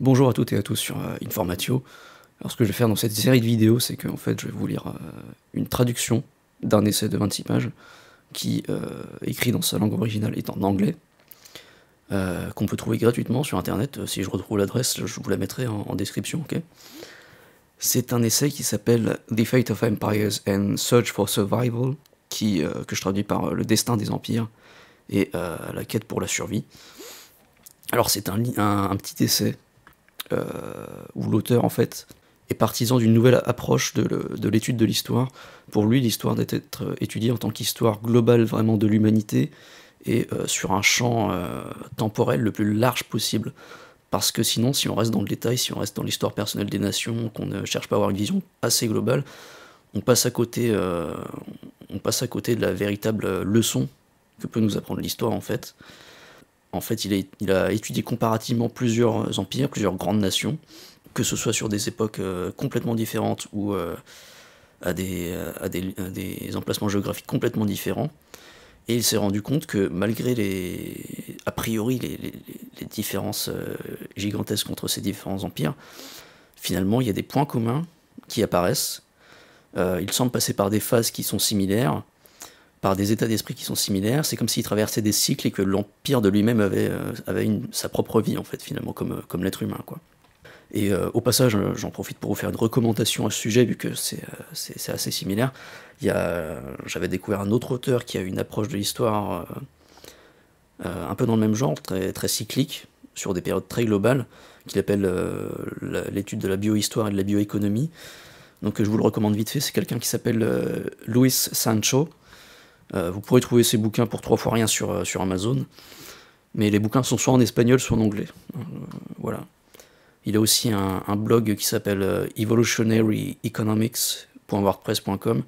Bonjour à toutes et à tous sur euh, Informatio. Alors ce que je vais faire dans cette série de vidéos, c'est que fait je vais vous lire euh, une traduction d'un essai de 26 pages qui, euh, écrit dans sa langue originale, est en anglais, qu'on peut trouver gratuitement sur internet. Si je retrouve l'adresse, je vous la mettrai en, description, ok C'est un essai qui s'appelle The Fate of Empires and Search for Survival, que je traduis par Le destin des empires et la quête pour la survie. Alors c'est un petit essai euh, où l'auteur, en fait, est partisan d'une nouvelle approche de l'étude de l'histoire. Pour lui, l'histoire doit être étudiée en tant qu'histoire globale vraiment de l'humanité et euh, sur un champ euh, temporel le plus large possible. Parce que sinon, si on reste dans le détail, si on reste dans l'histoire personnelle des nations, qu'on ne cherche pas à avoir une vision assez globale, on passe à côté, on passe à côté de la véritable leçon que peut nous apprendre l'histoire en fait. En fait, il a, étudié comparativement plusieurs empires, plusieurs grandes nations, que ce soit sur des époques euh, complètement différentes ou euh, à, des, emplacements géographiques complètement différents. Et il s'est rendu compte que malgré les, a priori les, différences euh, gigantesques entre ces différents empires, finalement il y a des points communs qui apparaissent. il semble passer par des phases qui sont similaires, par des états d'esprit qui sont similaires. C'est comme s'il traversait des cycles et que l'empire de lui-même avait, euh, sa propre vie, en fait, finalement, comme, euh, l'être humain. Quoi. Et euh, au passage, j'en profite pour vous faire une recommandation à ce sujet, vu que c'est assez similaire. J'avais découvert un autre auteur qui a une approche de l'histoire un peu dans le même genre, très, très cyclique, sur des périodes très globales, qu'il appelle l'étude de la biohistoire et de la bioéconomie. Donc je vous le recommande vite fait, c'est quelqu'un qui s'appelle Luis Sancho, euh, vous pourrez trouver ces bouquins pour trois fois rien sur, euh, sur Amazon. Mais les bouquins sont soit en espagnol, soit en anglais. Euh, voilà. Il a aussi un, blog qui s'appelle evolutionaryeconomics.wordpress.com,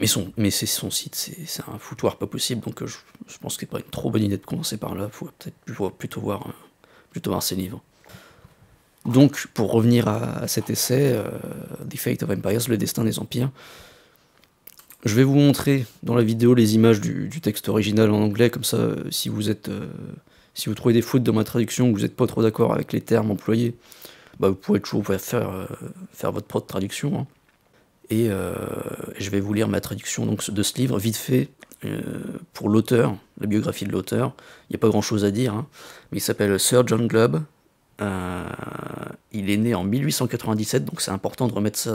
Mais, son, mais c'est son site, c'est un foutoir pas possible, donc je, pense qu'il n'est pas une trop bonne idée de commencer par là. Il faut peut-être plutôt voir, plutôt voir ses livres. Donc, pour revenir à cet essai, The Fate of Empires, le destin des empires, je vais vous montrer dans la vidéo les images du, texte original en anglais, comme ça, si vous êtes, euh, si vous trouvez des fautes dans ma traduction, que vous n'êtes pas trop d'accord avec les termes employés, bah vous pouvez toujours faire, euh, votre propre traduction. Hein. Et euh, je vais vous lire ma traduction de ce livre, vite fait, pour l'auteur, la biographie de l'auteur. Il n'y a pas grand-chose à dire, mais hein. il s'appelle Sir John Globe. il est né en 1897, donc c'est important de remettre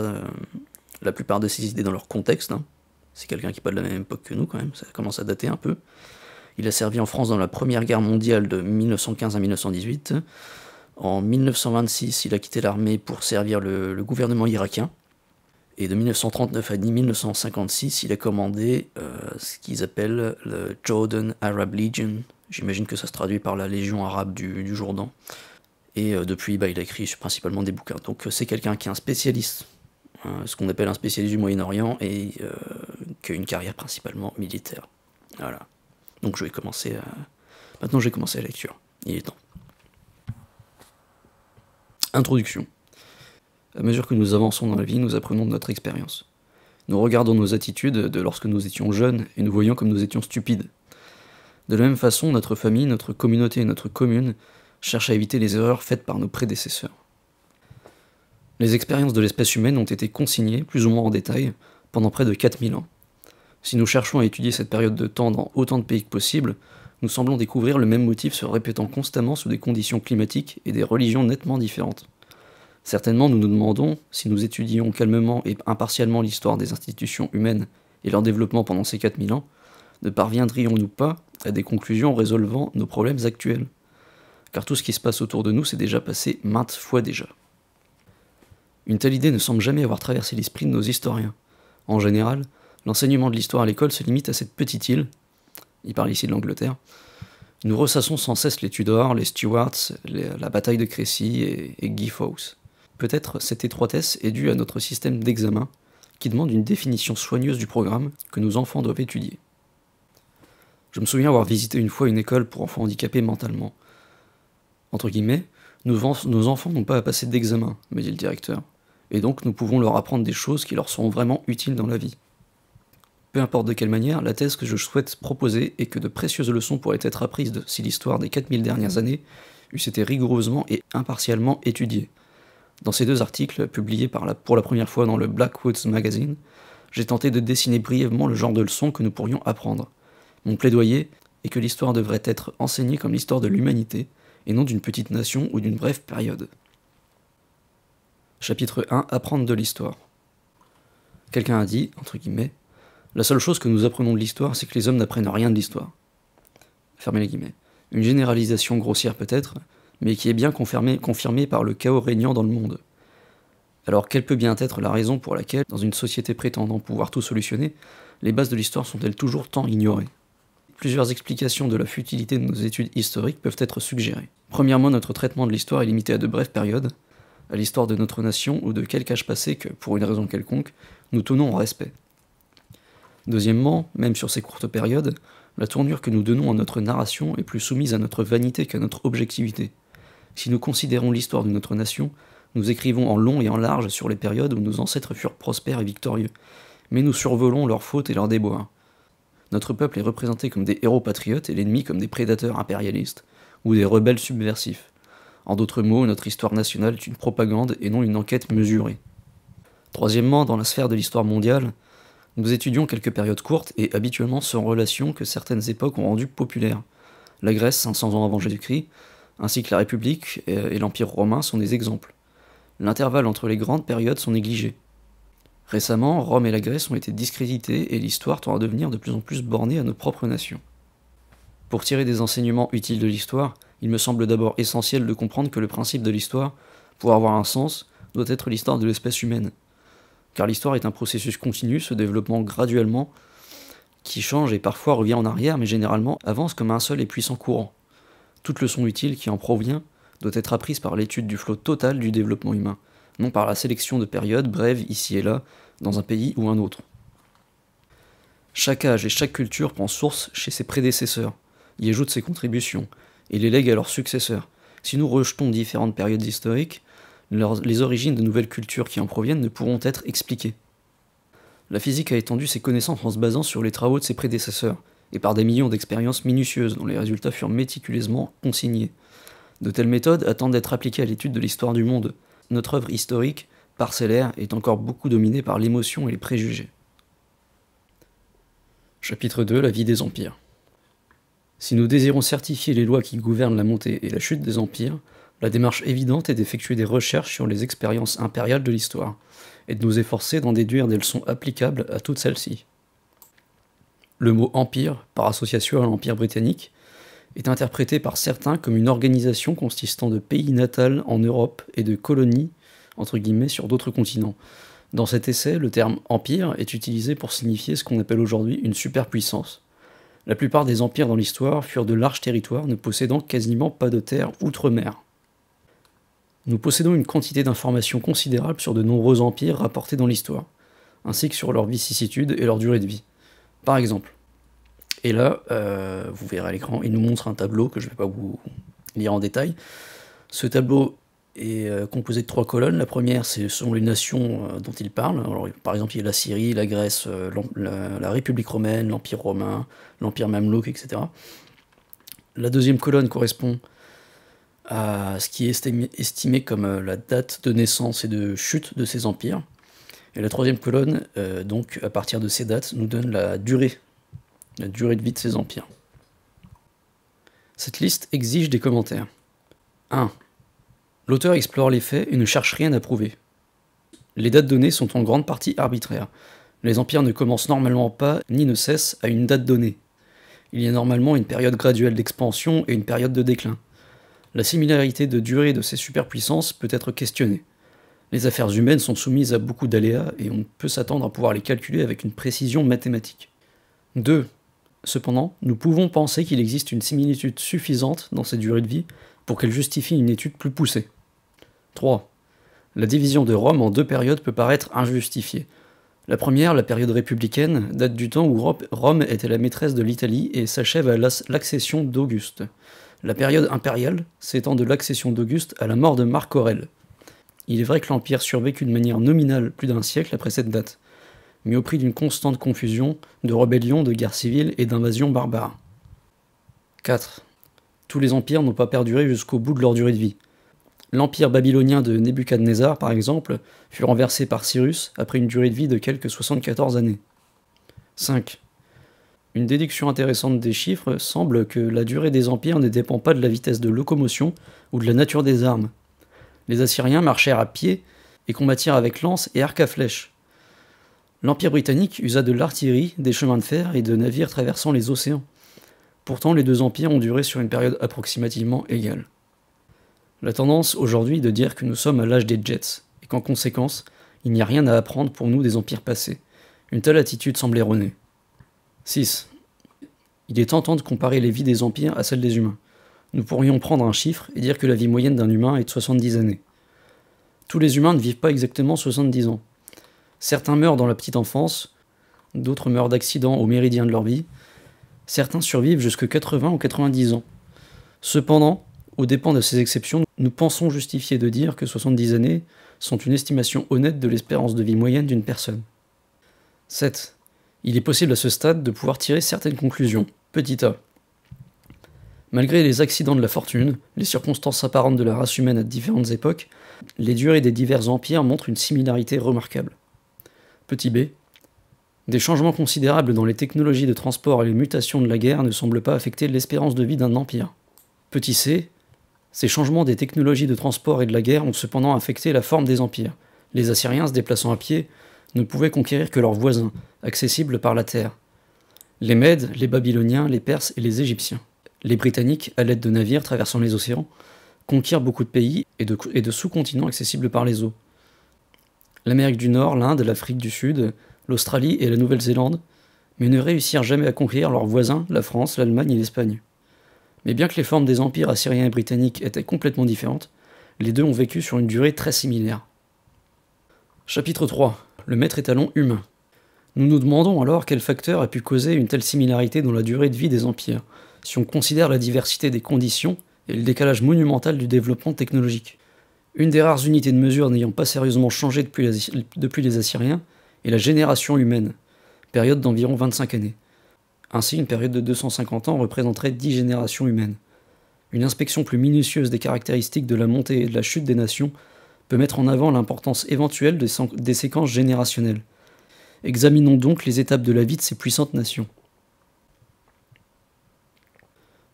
la plupart de ses idées dans leur contexte. Hein. C'est quelqu'un qui n'est pas de la même époque que nous quand même, ça commence à dater un peu. Il a servi en France dans la Première Guerre mondiale de 1915 à 1918. En 1926, il a quitté l'armée pour servir le, gouvernement irakien. Et de 1939 à 1956, il a commandé euh, ce qu'ils appellent le Jordan Arab Legion. J'imagine que ça se traduit par la Légion arabe du, Jourdan. Et euh, depuis, bah, il a écrit principalement des bouquins. Donc euh, c'est quelqu'un qui est un spécialiste, hein, ce qu'on appelle un spécialiste du Moyen-Orient, et qu'une carrière principalement militaire. Voilà. Donc je vais commencer à... Euh, maintenant je vais commencer la lecture. Il est temps. Introduction. À mesure que nous avançons dans la vie, nous apprenons de notre expérience. Nous regardons nos attitudes de lorsque nous étions jeunes et nous voyons comme nous étions stupides. De la même façon, notre famille, notre communauté et notre commune cherchent à éviter les erreurs faites par nos prédécesseurs. Les expériences de l'espèce humaine ont été consignées, plus ou moins en détail, pendant près de 4000 ans. Si nous cherchons à étudier cette période de temps dans autant de pays que possible, nous semblons découvrir le même motif se répétant constamment sous des conditions climatiques et des religions nettement différentes. Certainement, nous nous demandons, si nous étudions calmement et impartialement l'histoire des institutions humaines et leur développement pendant ces 4000 ans, ne parviendrions-nous pas à des conclusions résolvant nos problèmes actuels Car tout ce qui se passe autour de nous s'est déjà passé maintes fois déjà. Une telle idée ne semble jamais avoir traversé l'esprit de nos historiens. En général, L'enseignement de l'histoire à l'école se limite à cette petite île, il parle ici de l'Angleterre. Nous ressassons sans cesse les Tudors, les Stuarts, la bataille de Crécy et, Guy Fawkes. Peut-être cette étroitesse est due à notre système d'examen, qui demande une définition soigneuse du programme que nos enfants doivent étudier. Je me souviens avoir visité une fois une école pour enfants handicapés mentalement. Entre guillemets, nos, nos enfants n'ont pas à passer d'examen, me dit le directeur, et donc nous pouvons leur apprendre des choses qui leur seront vraiment utiles dans la vie. Peu importe de quelle manière, la thèse que je souhaite proposer est que de précieuses leçons pourraient être apprises de, si l'histoire des 4000 dernières mm. années eût été rigoureusement et impartialement étudiée. Dans ces deux articles, publiés pour la première fois dans le Blackwoods Magazine, j'ai tenté de dessiner brièvement le genre de leçons que nous pourrions apprendre. Mon plaidoyer est que l'histoire devrait être enseignée comme l'histoire de l'humanité, et non d'une petite nation ou d'une brève période. Chapitre 1 Apprendre de l'histoire. Quelqu'un a dit, entre guillemets, la seule chose que nous apprenons de l'histoire, c'est que les hommes n'apprennent rien de l'histoire. Fermez les guillemets. Une généralisation grossière peut-être, mais qui est bien confirmée, confirmée par le chaos régnant dans le monde. Alors quelle peut bien être la raison pour laquelle, dans une société prétendant pouvoir tout solutionner, les bases de l'histoire sont-elles toujours tant ignorées Plusieurs explications de la futilité de nos études historiques peuvent être suggérées. Premièrement, notre traitement de l'histoire est limité à de brèves périodes, à l'histoire de notre nation ou de quelque âge passé que, pour une raison quelconque, nous tenons en respect. Deuxièmement, même sur ces courtes périodes, la tournure que nous donnons à notre narration est plus soumise à notre vanité qu'à notre objectivité. Si nous considérons l'histoire de notre nation, nous écrivons en long et en large sur les périodes où nos ancêtres furent prospères et victorieux, mais nous survolons leurs fautes et leurs déboires. Notre peuple est représenté comme des héros patriotes et l'ennemi comme des prédateurs impérialistes, ou des rebelles subversifs. En d'autres mots, notre histoire nationale est une propagande et non une enquête mesurée. Troisièmement, dans la sphère de l'histoire mondiale, nous étudions quelques périodes courtes et habituellement sans relation que certaines époques ont rendues populaires. La Grèce 500 ans avant Jésus-Christ, ainsi que la République euh, et l'Empire romain sont des exemples. L'intervalle entre les grandes périodes sont négligés. Récemment, Rome et la Grèce ont été discrédités et l'histoire tend à devenir de plus en plus bornée à nos propres nations. Pour tirer des enseignements utiles de l'histoire, il me semble d'abord essentiel de comprendre que le principe de l'histoire, pour avoir un sens, doit être l'histoire de l'espèce humaine, car l'histoire est un processus continu se développant graduellement, qui change et parfois revient en arrière, mais généralement avance comme un seul et puissant courant. Toute leçon utile qui en provient doit être apprise par l'étude du flot total du développement humain, non par la sélection de périodes brèves ici et là, dans un pays ou un autre. Chaque âge et chaque culture prend source chez ses prédécesseurs, y ajoute ses contributions, et les lègue à leurs successeurs. Si nous rejetons différentes périodes historiques, les origines de nouvelles cultures qui en proviennent ne pourront être expliquées. La physique a étendu ses connaissances en se basant sur les travaux de ses prédécesseurs, et par des millions d'expériences minutieuses dont les résultats furent méticuleusement consignés. De telles méthodes attendent d'être appliquées à l'étude de l'histoire du monde. Notre œuvre historique, parcellaire, est encore beaucoup dominée par l'émotion et les préjugés. Chapitre 2 La vie des empires. Si nous désirons certifier les lois qui gouvernent la montée et la chute des empires, la démarche évidente est d'effectuer des recherches sur les expériences impériales de l'histoire, et de nous efforcer d'en déduire des leçons applicables à toutes celles-ci. Le mot empire, par association à l'empire britannique, est interprété par certains comme une organisation consistant de pays natals en Europe et de colonies entre guillemets sur d'autres continents. Dans cet essai, le terme empire est utilisé pour signifier ce qu'on appelle aujourd'hui une superpuissance. La plupart des empires dans l'histoire furent de larges territoires ne possédant quasiment pas de terres outre-mer. Nous possédons une quantité d'informations considérable sur de nombreux empires rapportés dans l'histoire, ainsi que sur leur vicissitudes et leur durée de vie. Par exemple, et là, euh, vous verrez à l'écran, il nous montre un tableau que je ne vais pas vous lire en détail. Ce tableau est euh, composé de trois colonnes. La première, c'est selon les nations euh, dont il parle. par exemple, il y a la Syrie, la Grèce, la, République romaine, l'Empire romain, l'Empire mamelouk, etc. La deuxième colonne correspond à ce qui est estimé comme euh, la date de naissance et de chute de ces empires. Et la troisième colonne, euh, donc à partir de ces dates, nous donne la durée, la durée de vie de ces empires. Cette liste exige des commentaires. 1. L'auteur explore les faits et ne cherche rien à prouver. Les dates données sont en grande partie arbitraires. Les empires ne commencent normalement pas ni ne cessent à une date donnée. Il y a normalement une période graduelle d'expansion et une période de déclin la similarité de durée de ces superpuissances peut être questionnée. Les affaires humaines sont soumises à beaucoup d'aléas et on peut s'attendre à pouvoir les calculer avec une précision mathématique. 2. Cependant, nous pouvons penser qu'il existe une similitude suffisante dans ces durées de vie pour qu'elle justifie une étude plus poussée. 3. La division de Rome en deux périodes peut paraître injustifiée. La première, la période républicaine, date du temps où Rome était la maîtresse de l'Italie et s'achève à l'accession d'Auguste. La période impériale s'étend de l'accession d'Auguste à la mort de Marc Aurèle. Il est vrai que l'Empire survécut de manière nominale plus d'un siècle après cette date, mais au prix d'une constante confusion, de rébellions, de guerres civiles et d'invasions barbares. 4. Tous les empires n'ont pas perduré jusqu'au bout de leur durée de vie. L'empire babylonien de Nebuchadnezzar, par exemple, fut renversé par Cyrus après une durée de vie de quelques 74 années. 5. Une déduction intéressante des chiffres semble que la durée des empires ne dépend pas de la vitesse de locomotion ou de la nature des armes. Les Assyriens marchèrent à pied et combattirent avec lance et arc à flèche. L'Empire britannique usa de l'artillerie, des chemins de fer et de navires traversant les océans. Pourtant, les deux empires ont duré sur une période approximativement égale. La tendance aujourd'hui est de dire que nous sommes à l'âge des jets, et qu'en conséquence, il n'y a rien à apprendre pour nous des empires passés. Une telle attitude semble erronée. 6. Il est tentant de comparer les vies des empires à celles des humains. Nous pourrions prendre un chiffre et dire que la vie moyenne d'un humain est de 70 années. Tous les humains ne vivent pas exactement 70 ans. Certains meurent dans la petite enfance, d'autres meurent d'accidents au méridien de leur vie, certains survivent jusque 80 ou 90 ans. Cependant, au dépens de ces exceptions, nous pensons justifier de dire que 70 années sont une estimation honnête de l'espérance de vie moyenne d'une personne. 7 il est possible à ce stade de pouvoir tirer certaines conclusions. Petit a. Malgré les accidents de la fortune, les circonstances apparentes de la race humaine à différentes époques, les durées des divers empires montrent une similarité remarquable. Petit b. Des changements considérables dans les technologies de transport et les mutations de la guerre ne semblent pas affecter l'espérance de vie d'un empire. Petit c. Ces changements des technologies de transport et de la guerre ont cependant affecté la forme des empires, les Assyriens se déplaçant à pied, ne pouvaient conquérir que leurs voisins, accessibles par la terre. Les Mèdes, les Babyloniens, les Perses et les Égyptiens. Les Britanniques, à l'aide de navires traversant les océans, conquirent beaucoup de pays et de, et de sous-continents accessibles par les eaux. L'Amérique du Nord, l'Inde, l'Afrique du Sud, l'Australie et la Nouvelle-Zélande, mais ne réussirent jamais à conquérir leurs voisins, la France, l'Allemagne et l'Espagne. Mais bien que les formes des empires assyriens et britanniques étaient complètement différentes, les deux ont vécu sur une durée très similaire. Chapitre 3 le maître étalon humain. Nous nous demandons alors quel facteur a pu causer une telle similarité dans la durée de vie des empires, si on considère la diversité des conditions et le décalage monumental du développement technologique. Une des rares unités de mesure n'ayant pas sérieusement changé depuis, les, Assyriens est la génération humaine, période d'environ 25 années. Ainsi, une période de 250 ans représenterait 10 générations humaines. Une inspection plus minutieuse des caractéristiques de la montée et de la chute des nations peut mettre en avant l'importance éventuelle des, des séquences générationnelles. Examinons donc les étapes de la vie de ces puissantes nations.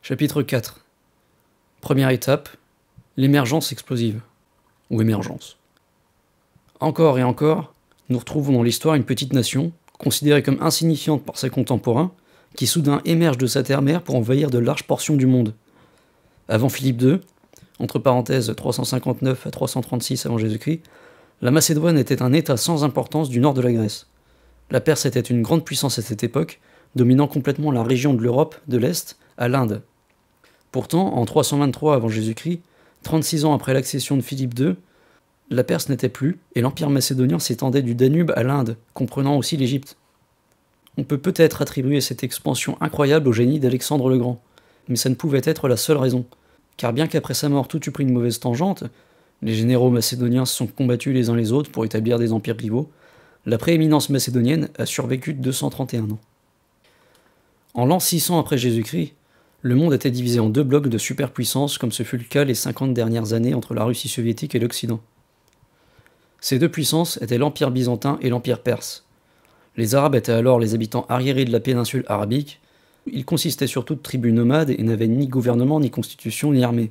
Chapitre 4 Première étape, l'émergence explosive, ou émergence. Encore et encore, nous retrouvons dans l'histoire une petite nation, considérée comme insignifiante par ses contemporains, qui soudain émerge de sa terre-mère pour envahir de larges portions du monde. Avant Philippe II, entre parenthèses 359 à 336 avant Jésus-Christ, la Macédoine était un État sans importance du nord de la Grèce. La Perse était une grande puissance à cette époque, dominant complètement la région de l'Europe de l'Est à l'Inde. Pourtant, en 323 avant Jésus-Christ, 36 ans après l'accession de Philippe II, la Perse n'était plus, et l'Empire macédonien s'étendait du Danube à l'Inde, comprenant aussi l'Égypte. On peut peut-être attribuer cette expansion incroyable au génie d'Alexandre le Grand, mais ça ne pouvait être la seule raison car bien qu'après sa mort tout eût pris une mauvaise tangente, les généraux macédoniens se sont combattus les uns les autres pour établir des empires pivots, la prééminence macédonienne a survécu 231 ans. En l'an 600 après Jésus-Christ, le monde était divisé en deux blocs de superpuissances comme ce fut le cas les 50 dernières années entre la Russie soviétique et l'Occident. Ces deux puissances étaient l'Empire byzantin et l'Empire perse. Les Arabes étaient alors les habitants arriérés de la péninsule arabique, il consistait surtout de tribus nomades et n'avait ni gouvernement, ni constitution, ni armée.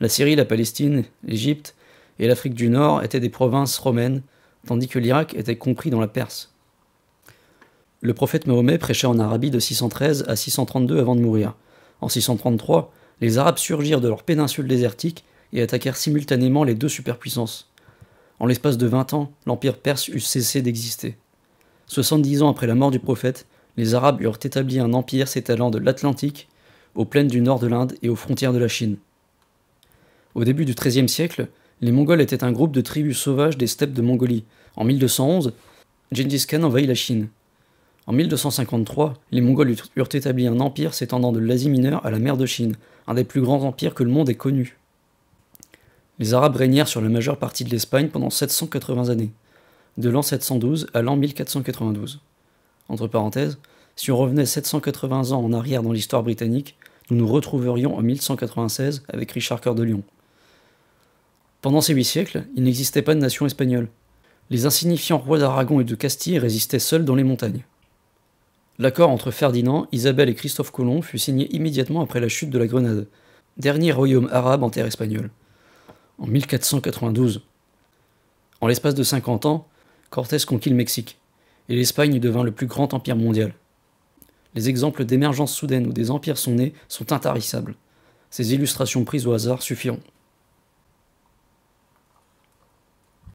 La Syrie, la Palestine, l'Égypte et l'Afrique du Nord étaient des provinces romaines, tandis que l'Irak était compris dans la Perse. Le prophète Mahomet prêchait en Arabie de 613 à 632 avant de mourir. En 633, les Arabes surgirent de leur péninsule désertique et attaquèrent simultanément les deux superpuissances. En l'espace de 20 ans, l'Empire perse eut cessé d'exister. 70 ans après la mort du prophète, les Arabes eurent établi un empire s'étalant de l'Atlantique aux plaines du nord de l'Inde et aux frontières de la Chine. Au début du XIIIe siècle, les Mongols étaient un groupe de tribus sauvages des steppes de Mongolie. En 1211, Genghis Khan envahit la Chine. En 1253, les Mongols eurent établi un empire s'étendant de l'Asie mineure à la mer de Chine, un des plus grands empires que le monde ait connu. Les Arabes régnèrent sur la majeure partie de l'Espagne pendant 780 années, de l'an 712 à l'an 1492 entre parenthèses, si on revenait 780 ans en arrière dans l'histoire britannique, nous nous retrouverions en 1196 avec Richard Cœur de Lion. Pendant ces huit siècles, il n'existait pas de nation espagnole. Les insignifiants rois d'Aragon et de Castille résistaient seuls dans les montagnes. L'accord entre Ferdinand, Isabelle et Christophe Colomb fut signé immédiatement après la chute de la Grenade, dernier royaume arabe en terre espagnole, en 1492. En l'espace de 50 ans, Cortés conquit le Mexique et l'Espagne devint le plus grand empire mondial. Les exemples d'émergence soudaine où des empires sont nés sont intarissables. Ces illustrations prises au hasard suffiront.